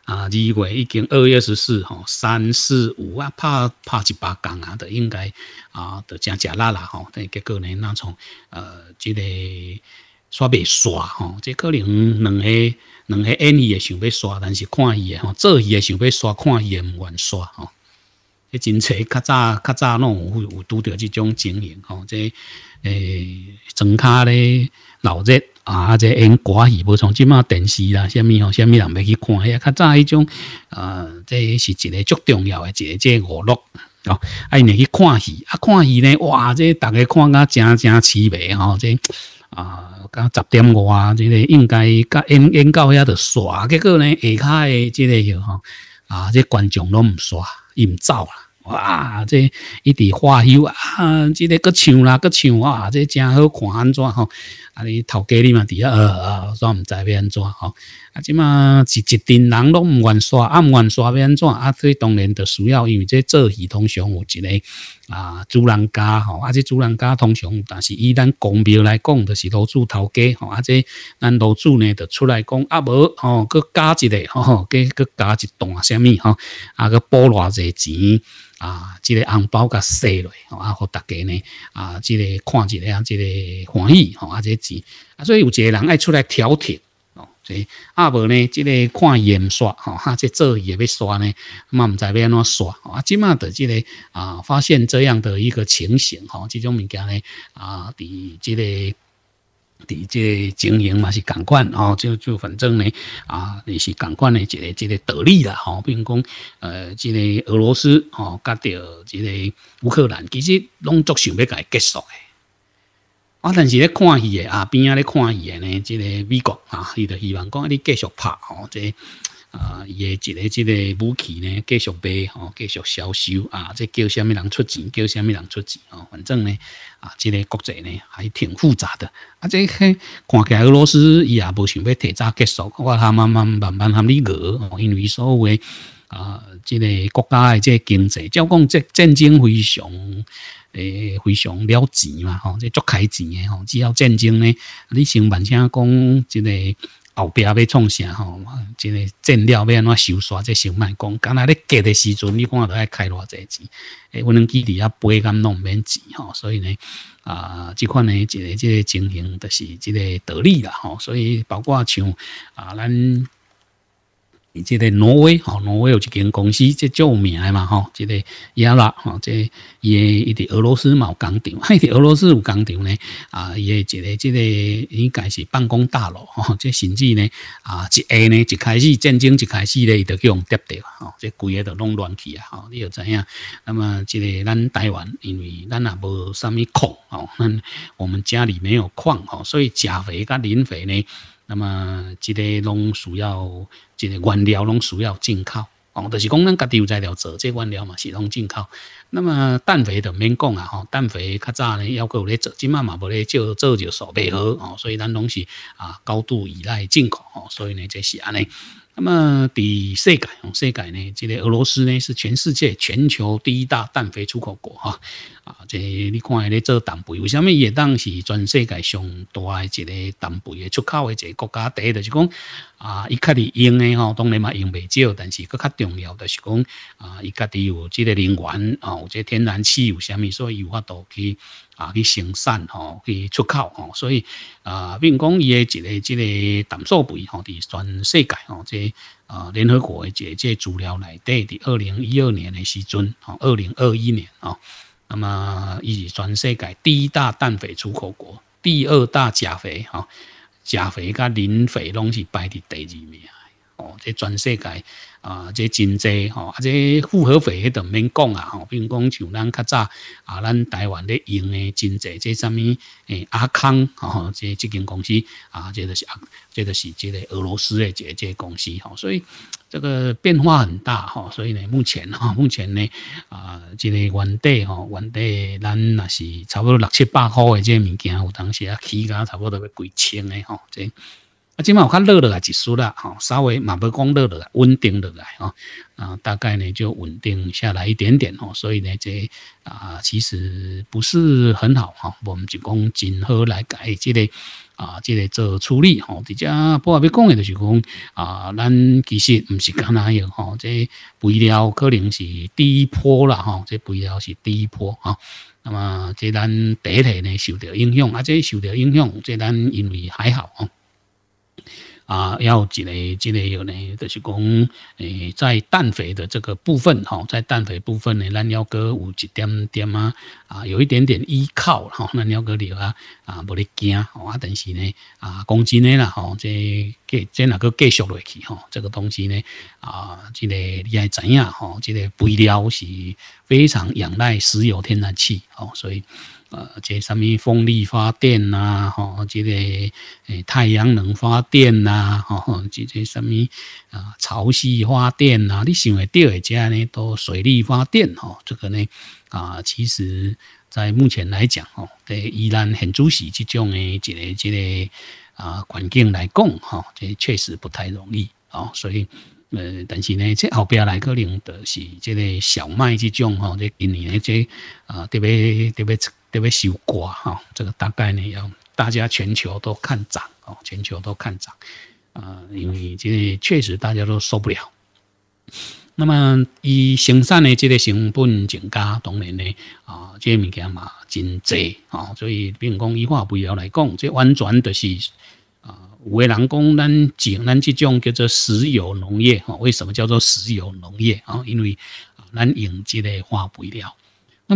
啊，二月已经二月十四吼，三四五啊，拍拍一八工啊的，应该啊，都真吃力啦吼。但结果呢，那从呃，这个煞未煞吼，这可能两个两个演 n y 也想要煞，但是看伊诶吼，做伊也想要煞，看伊诶毋愿煞吼。迄真济较早较早，拢有有拄着即种情形吼，即、这诶，床骹咧闹热。啊，即演歌戏无像即嘛电视啦，虾米吼，虾米人咪去看？遐较早迄种，呃，即是一个足重要的一个即娱乐哦。哎，你去看戏，啊，看戏呢，哇，即大家看甲真真痴迷吼，即啊，加十点外，这即个应该加演演到遐度刷，结果呢下骹的即个哟，啊，即观众拢唔刷，伊唔走啦，哇，即一直花休啊，即个搁唱啦搁唱啊，即真好看安怎吼？啊！你头家你嘛，伫遐呃呃，煞毋知要安怎吼？啊，即嘛是一阵人拢毋愿刷，毋愿刷安怎？啊，所以当然就需要，因为这做戏通常有一个啊主人家吼，啊这主人家通常，但是以咱公庙来讲，就是楼主头家吼，啊这咱楼主呢，就出来讲啊，无吼，佮加一个吼，佮佮加一段啥物吼，啊佮补偌侪钱啊，即个红包甲收来吼，啊，互大家呢啊，即个看一个啊，即个欢喜吼，啊这。是啊，所以有一个人爱出来调停哦。这啊无呢，这个看盐刷吼，哈，这做也被刷呢。嘛，唔知要安怎刷啊？啊，即马的即个啊，发现这样的一个情形哈，这种物件呢啊，伫即个伫即个经营嘛是港管哦，就就反正呢啊，也是港管的一个一个得力啦吼，如讲呃，即个俄罗斯哦，甲着即个乌克兰，其实拢足想要解结束的。啊！但是咧，看戏诶啊，边啊咧看戏诶呢，即个美国啊，伊就希望讲啊，你继续拍哦，即啊，伊诶即个即个武器呢，继续卖哦，继续销售啊，即叫虾米人出钱，叫虾米人出钱哦，反正呢，啊，即个国际呢，还挺复杂的啊。即看起来俄罗斯，伊也无想要提早结束，我喊慢慢慢慢喊你饿，因为所谓啊，即个国家嘅即经济，照讲即战争非常。诶，非常了钱嘛，吼，即足开钱诶，吼。只要战争咧，你先万请讲，即个后壁要创啥吼？即个战料要安怎修煞，即先卖讲，刚才你嫁的时阵，你讲要开偌济钱？诶，无人机底啊，背甘拢免钱吼。所以呢，啊，即款呢，即个即个情形，著是即个得利啦吼。所以包括像啊，咱。即个挪威吼，挪威有一间公司，即著名诶嘛吼。即个雅拉吼，即伊诶伊的俄罗斯嘛有工厂，迄 [laughs] 伫俄罗斯有工厂呢啊。伊诶即个即个应该是办公大楼吼，即甚至呢啊一下呢一开始战争，一开始咧，呢就用跌掉吼，即规个都弄乱去啊吼。你要知影。那么即个咱台湾，因为咱也无啥物矿吼，咱我们家里没有矿吼，所以钾肥甲磷肥呢。那么，一个拢需要，一个原料拢需要进口，哦，就是讲咱家己有材料做，这原料嘛是拢进口。那么，氮肥就免讲啊，吼，氮肥较早呢，要搁有咧做，即马嘛无咧做做就所未好，哦，所以咱拢是啊高度依赖进口，哦，所以呢，即是安尼。那么第世界，世界呢？即个俄罗斯呢是全世界全球第一大氮肥出口国哈啊！即你看咧做氮肥，为什么也当是全世界上大一个氮肥的出口的这国家？第一就是讲啊，伊家己用的吼，当然嘛用未少，但是佫较重要的是讲啊，伊家己有即个能源啊，有即天然气有啥物，所以有法度去。啊，去生产吼，去出口吼，所以啊，比如讲伊诶一个、一个淡素肥吼，伫全世界吼，即啊联合国诶即即资料内底，伫二零一二年诶时阵吼二零二一年吼，那么伊是全世界第一大氮肥出口国，第二大钾肥吼，钾肥甲磷肥拢是排伫第二名。哦，这全世界啊，这真济吼，啊，这复合肥迄段免讲啊，吼，比如讲像咱较早啊，咱台湾咧用的真济，即啥物诶，阿康吼，即即间公司啊，即都是阿，即都是即个俄罗斯诶即个即公司吼，所以这个变化很大吼，所以呢，目前哈，目前呢啊，即个原底吼，原底咱也是差不多六七百块诶即物件，有当时啊起价差不多要几千诶吼，即。啊，今晚我看热了啊，结束了哈，稍微嘛不光热了，稳定下来啊，啊，大概呢就稳定下来一点点哦，所以呢，这啊其实不是很好哈。我们就讲今后来改，即个啊，即个做处理哈。这家不话别讲，的就是讲啊，咱其实不是讲那样哈。这肥料可能是低坡了哈，这肥料是低坡啊。那么，即咱第一体呢受到影响，啊，即受到影响，即咱因为还好哦。啊，要积累积累有呢，就是讲诶，在氮肥的这个部分哈，在氮肥部分呢，咱要搁有一点点啊啊，有一点点依靠哈，咱要搁你啊啊，不咧惊吼啊，但是呢啊，讲真呢啦吼，这继这哪个继续落去吼，这个东西呢啊，这个你爱怎样吼，这个肥料是非常仰赖石油天然气哦，所以。呃，即什么风力发电呐？吼，即个诶太阳能发电呐？吼，即即什么啊潮汐发电呐？你想会第二家呢？都水利发电？吼，这个呢？啊，其实，在目前来讲，吼，对依然很重视这种诶一个一个啊环境来讲，吼，这确实不太容易哦。所以，呃，但是呢，即后边来可能就是即个小麦这种，吼，即今年即啊特别特别。特别收割哈，这个大概呢要大家全球都看涨哦，全球都看涨，啊，因为这确实大家都受不了。那么以生产的这个成本增加，当然呢啊，这物件嘛真济啊，所以并讲以化肥料来讲，这完全就是啊，有的人讲咱咱这种叫做石油农业啊，为什么叫做石油农业啊？因为咱用这类化肥料。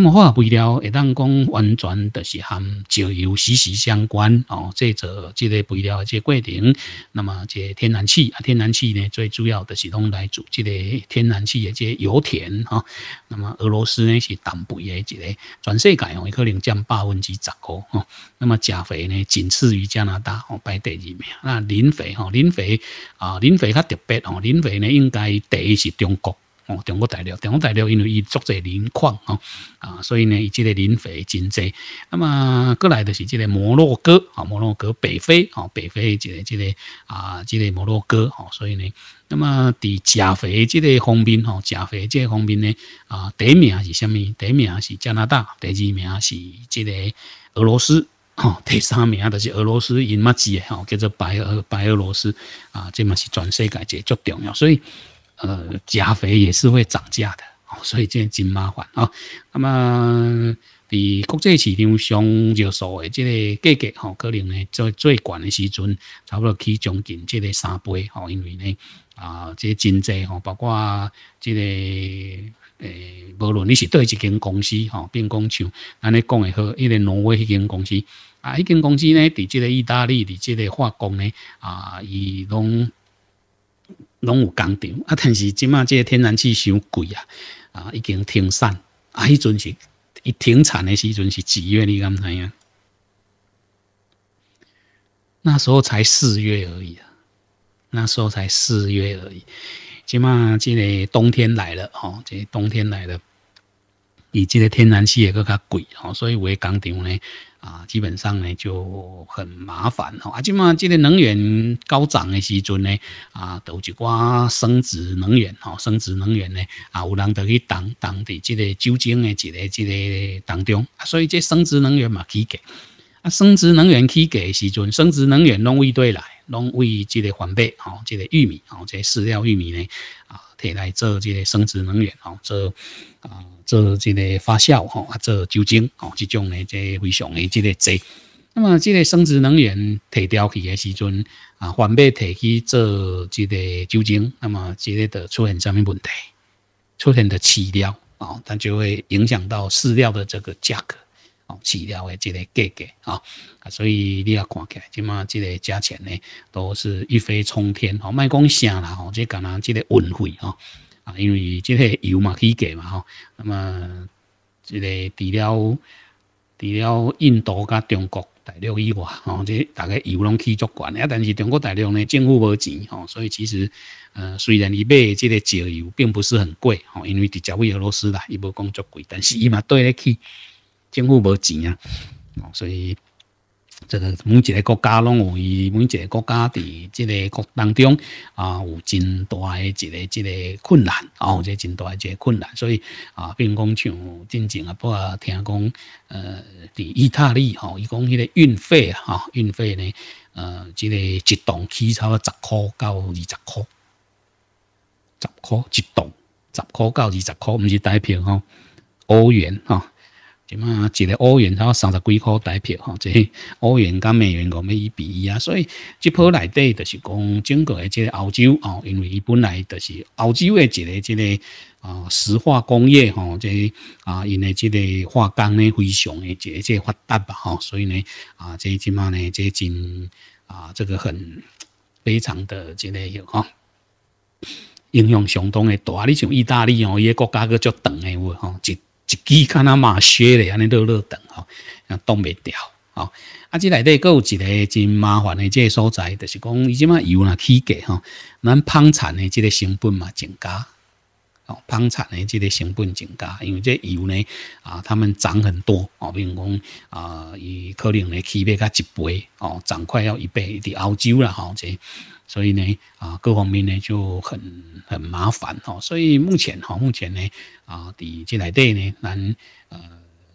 那么肥料会旦讲完全，就是含石油息息相关哦。这个即个肥料即个过程，那么即天然气啊，天然气呢，最主要的是用来煮即个天然气的即油田哈。那么俄罗斯呢是氮北的一个全世界哦，有可能占百分之十个哦。那么钾肥呢，仅次于加拿大哦，排第二名。那磷肥哈，磷肥啊，磷肥较特别哦，磷肥呢应该第一是中国。哦，中国大陆，中国大陆，因为伊足侪磷矿哦，啊，所以呢，伊即个磷肥真济。那么过来就是即个摩洛哥啊，摩洛哥北非啊，北非即个即个啊，即个摩洛哥哦，所以呢，那么伫钾肥即个方面哦，钾肥即个方面呢，啊，第一名是啥物？第一名是加拿大，第二名是即个俄罗斯哦，第三名就是俄罗斯伊么子哦、叫做白俄白俄罗斯啊，即嘛是全世界最重要，所以。呃，加肥也是会涨价的哦，所以这真麻烦啊。那么，伫国际市场上，就所谓这个价格哦，可能呢在最贵的时阵，差不多起将近这个三倍哦，因为呢啊，这经济吼，包括这个诶，无论你是对一间公司吼，变工厂，安尼讲也好，一个挪威一间公司，啊，一间公司呢伫这个意大利，伫这个化工呢，啊，伊拢。拢有工厂啊，但是即马即个天然气伤贵啊，啊已经停产啊。迄阵是，伊停产的时阵是几月？你讲知影？那时候才四月而已啊，那时候才四月而已。即马即个冬天来了吼，即冬天来了，以即个天然气也搁较贵吼，所以有诶工厂呢。啊，基本上呢就很麻烦哦。啊，即嘛，即个能源高涨的时阵呢，啊，都一挂升值能源哦，升值能源呢，啊，有人得去挡挡伫即个酒精的即个即个当中，所以这升值能源嘛起价，啊，升值能源起价的时阵，升值能源拢为对来，拢为即个黄白哦，即个玉米哦，即饲料玉米呢，啊。提来做即个生殖能源吼，做啊做即个发酵吼，啊做酒精吼，即种呢即非常的即个济。那么即个生殖能源提掉去的时阵啊，反被提去做即个酒精，那么即个的出现什么问题？出现的弃料啊，它就会影响到饲料的这个价格。哦，饲料的这个价格啊，啊，所以你要看来，起码这个价钱呢，都是一飞冲天哦。卖讲啥啦，哦，这敢那这个运费哦，啊，因为这个油嘛，起价嘛，哈，那么这个除了除了印度甲中国大陆以外，哦，这大概油拢起足贵，啊，但是中国大陆呢，政府无钱哦，所以其实，呃，虽然伊买这个石油并不是很贵哦，因为伫价为俄罗斯啦，伊无讲足贵，但是伊嘛对得起。政府无钱啊，所以，这个每一个国家，拢有，伊每一个国家，伫即个国当中，啊，有真大诶一个，一个困难，啊，有者真大诶一个困难，所以，啊，比如讲像进前啊，我听讲，诶，伫意大利，吼，伊讲迄个运费啊，运费呢，呃，即个一栋起差十块到二十块，十块一栋，十块到二十块，唔是代票，吼，欧元，哦。即嘛，一个欧元差不三十几块台币吼，即欧元跟美元共咪一比一啊，所以这波来对就是讲整个诶即个澳洲哦，因为伊本来就是澳洲的即个这个啊石化工业吼，这啊因为这个化工呢非常的这这发达吧吼，所以呢啊即即嘛呢这真啊这个很非常的这个有吼，影响相当的大，你像意大利吼，伊个国家个较长诶话吼，即。一季看那马雪嘞，安尼热热等吼，啊冻袂掉，吼！啊，即内底阁有一个真麻烦的即个所在，就是讲伊即嘛油呐起价吼，咱生产呢即个成本嘛增加，吼，生产呢即个成本增加，因为这油呢啊，他们涨很多，啊，比如讲啊，伊可能呢起价加一倍，哦，涨快要一倍，伫澳洲啦，吼这。所以呢，啊，各方面呢就很很麻烦哦。所以目前哈，目前呢，啊，伫即内底呢，咱呃，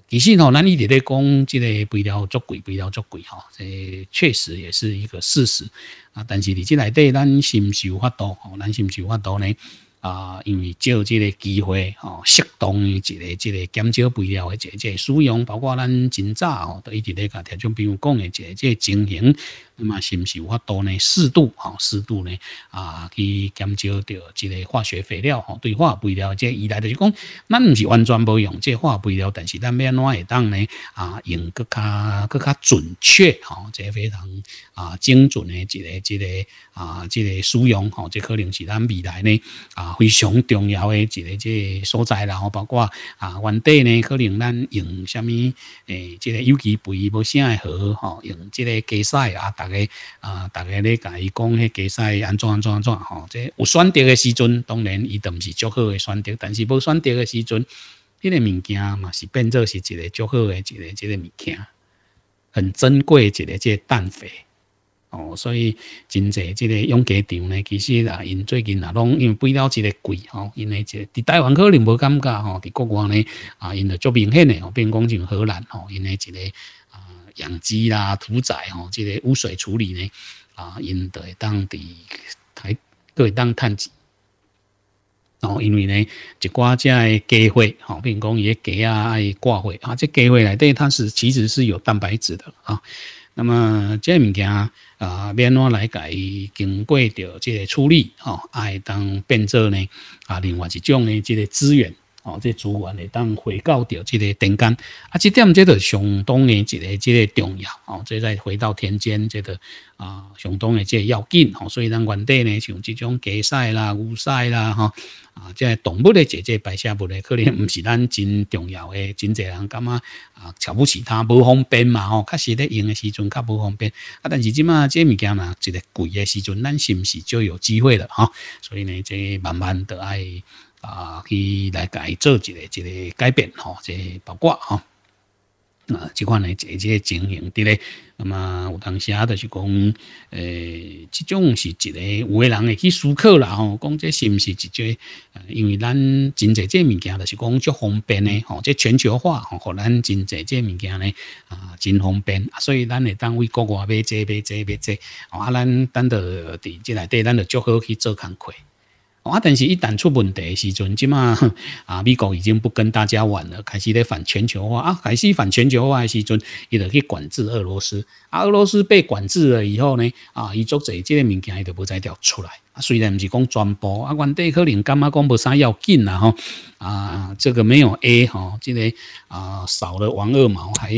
其实吼，咱一直咧讲，即个肥料作贵，肥料作贵哈，这确实也是一个事实啊。但是伫即内底，咱是毋是有法度吼，咱是毋是有法度呢。啊，因为借即个机会，吼，适当于一个即个减少肥料的这这使用，包括咱真早吼，都一直咧甲听种朋友讲的这这情形。那么是不是有法度呢？适度，吼，适度呢？啊，去减少掉一个化学肥料，吼，对化肥料，即依赖就是讲，咱唔是完全不用即化肥料，但是咱要哪会当呢？啊，用更加更加准确，吼，即非常啊精准的一个一个啊即个使用，吼，即可能是咱未来呢啊非常重要的一即个所在啦，吼，包括啊原地呢，可能咱用什么诶，即个有机肥无啥会好，吼，用即个加屎啊。大家啊，大家咧，甲伊讲，迄鸡使安怎安怎安怎吼，即有选择的时阵，当然伊都唔是足好嘅选择。但是，无选择的时阵，迄个物件嘛，是变作是一个足好嘅一个一个物件，很珍贵一个即个氮肥。哦。所以，真侪即个养鸡场咧，其实啊，因最近啊，拢因为肥料一个贵吼，因为即伫台湾可能无感觉吼，伫国外咧啊，因就明显吼变光像荷兰吼，因为一个。养鸡啦、屠宰吼，这些污水处理呢，啊，因会当地还会当趁钱。然后因为呢，一寡只鸡灰，吼，讲伊个鸡啊，爱挂会啊，这鸡灰内底它是其实是有蛋白质的啊。那么这物件啊，变怎来改经过着这个处理，吼，爱当变做呢啊，另外一种呢，这个资源。哦，这资源会当回到掉这个顶间，啊，这点这个相当诶，一个这个重要，哦，这再回到田间这个啊，相当诶，这个要紧，哦，所以咱原地呢，像这种鸡屎啦、牛屎啦，哈，啊，即动物诶，一个白泄物诶，可能不是咱真重要诶，真侪人感觉啊，瞧不起他，无方便嘛，哦，确实咧用诶时阵较无方便，啊，但是即嘛，即物件呢，一个贵诶时阵，咱是毋是就有机会了，哈，所以呢，即慢慢的爱。啊，去来改做一个一个改变吼，这包括吼啊，即款呢，一个经营伫咧，那么有当时啊，就是讲，诶，即种是一个有诶人会去思考啦吼，讲这是毋是一接，因为咱真侪这物件就是讲足方便诶吼，这全球化吼，互咱真侪这物件咧啊，真方便，所以咱会当为国外买这买这买这，啊，咱等到伫即内底，咱著足好去做工课。啊，但是，一旦出问题的时阵，即嘛 [laughs] 啊，美国已经不跟大家玩了，开始咧反全球化啊，开始反全球化的时候，伊就去管制俄罗斯啊。俄罗斯被管制了以后呢，啊，伊做侪这物件，伊就不再调出来啊。虽然毋是讲全部啊，原底可能感觉讲无啥要紧啦吼啊，这个没有 A 吼，即个啊少了王二毛还。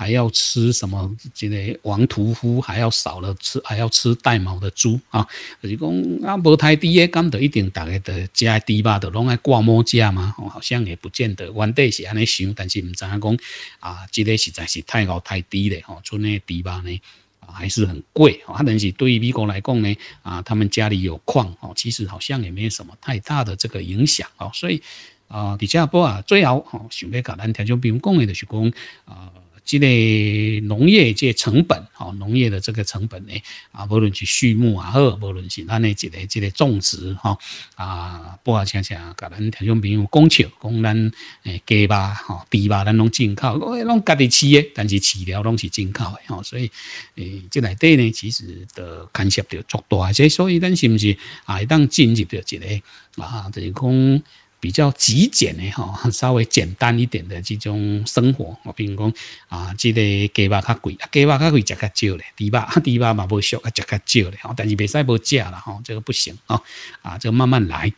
还要吃什么？即个王屠夫还要少了吃，还要吃带毛的猪啊！就是讲啊，无太低，干就一定大概的加低吧，都拢爱挂毛价嘛。好像也不见得，原底是安尼想，但是毋知影讲啊，即个实在是太高太低了哦。就那个低吧呢，还是很贵哦。但是对于美国来讲呢，啊，他们家里有矿哦，其实好像也没有什么太大的这个影响哦。所以啊，而且不啊，最后哦，想要搞咱听种，比如讲的就是讲啊。即类农业即成本，吼农业的这个成本呢，啊，无论是畜牧啊，或无论是咱的这类这类种植，吼啊，不好想想，甲咱听众朋友讲笑，讲咱诶鸡吧，吼猪吧，咱拢进口，拢家己饲诶，但是饲料拢是进口诶，吼，所以诶，即内底呢，其实的牵涉着足大些，所以咱是毋是啊，会当进入着一个，啊，就是讲。比较极简的吼，[laughs] 稍微简单一点的这种生活，我比如讲啊，这个鸡巴较贵，啊鸡巴较贵，食较少咧，猪巴猪肉巴嘛不俗，啊食较少咧，吼，但是别使无食啦吼，这个不行啊，啊这个慢慢来。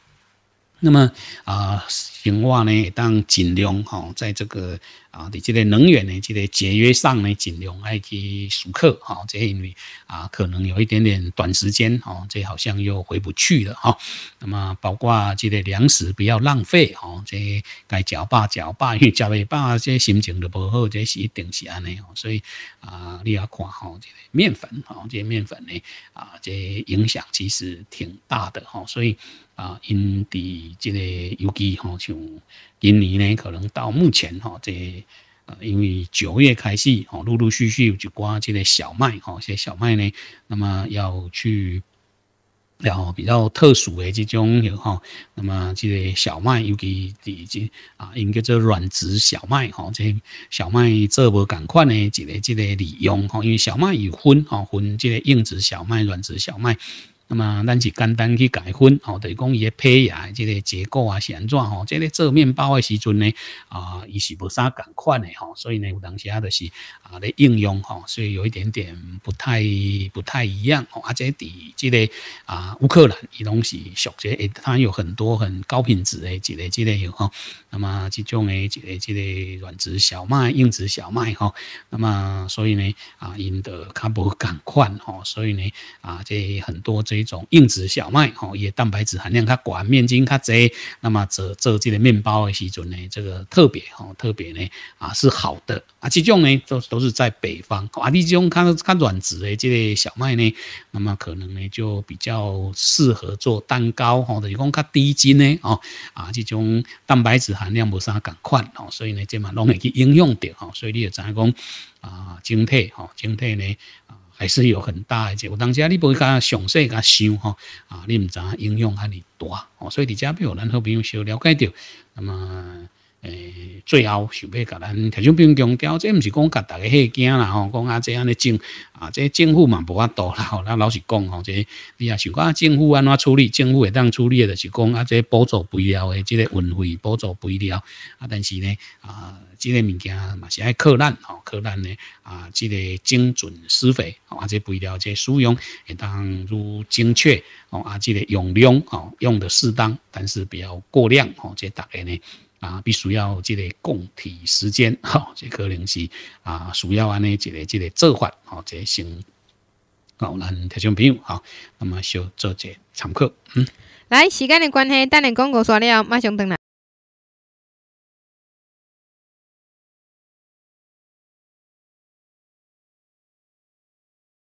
那么啊，另外呢，当尽量哈，在这个啊伫这个能源呢，这个节约上呢，尽量爱去熟客啊，这因为啊，可能有一点点短时间哦，这好像又回不去了哈。那么包括这个粮食不要浪费哈，这该嚼吧嚼吧，因为嚼不饱，这心情就不好，这是一定是安尼吼。所以啊，你要看哈，这个面粉哈，这些面粉呢啊，这影响其实挺大的哈，所以。啊，因地即个尤其哈像今年呢，可能到目前哈，即呃因为九月开始哈，陆陆续续有去瓜即个小麦哈，即小麦呢，那么要去，然后比较特殊的即种有哈，那么即个小麦尤其已即啊，应叫做软质小麦哈，即小麦做不咁快呢，一个这个利用哈，因为小麦有分哈分即个硬质小麦、软质小麦。那么咱是简单去改分吼，就是讲伊个胚芽即个结构啊形状吼，即个做面包的时阵呢啊，伊是无啥共款的吼，所以呢有当时啊就是啊咧应用吼，所以有一点点不太不太一样吼，啊，且伫即个啊乌克兰伊拢是熟食，诶，它有很多很高品质诶即个即个有吼。那么即种诶即个即个软质小麦、硬质小麦吼。那么所以呢啊因得较无共款吼，所以呢啊这很多这。一种硬质小麦吼，也蛋白质含量较广，面筋较侪。那么这这这个面包的时阵呢，这个特别哦，特别呢啊是好的啊。这种呢都都是在北方。啊，这种看看软质的这类小麦呢，那么可能呢就比较适合做蛋糕哦，就是讲较低筋呢哦啊。这种蛋白质含量无啥咁快哦，所以呢，这嘛拢会去应用到哦。所以你要知讲啊整体哦，整体呢。还是有很大的，即有当家，你不会加详细加想哈，啊，你唔知影影响很大，哦，所以伫家边有咱好朋友小了解着，那么诶，最后想要甲咱特种兵强调，即毋是讲甲大家吓惊啦吼，讲啊这安尼政啊，这政府嘛无法多啦吼，咱老实讲吼，即你啊想啊政府安怎处理，政府会当处理的就是讲啊，这补助肥料的即个运费补助肥料，啊，但是呢啊。即个物件嘛是爱靠咱吼，靠咱呢啊！即个精准施肥，或者肥料即使用会当愈精确哦啊！即个用量哦用的适当，但是不要过量哦，即大概呢啊，必须要即个供体时间吼，即可能是啊需要安尼一个即个做法哦，即先好咱听众朋友哈，那么小做一下参考，嗯。来，时间的关系，等阵广告刷了马上回来。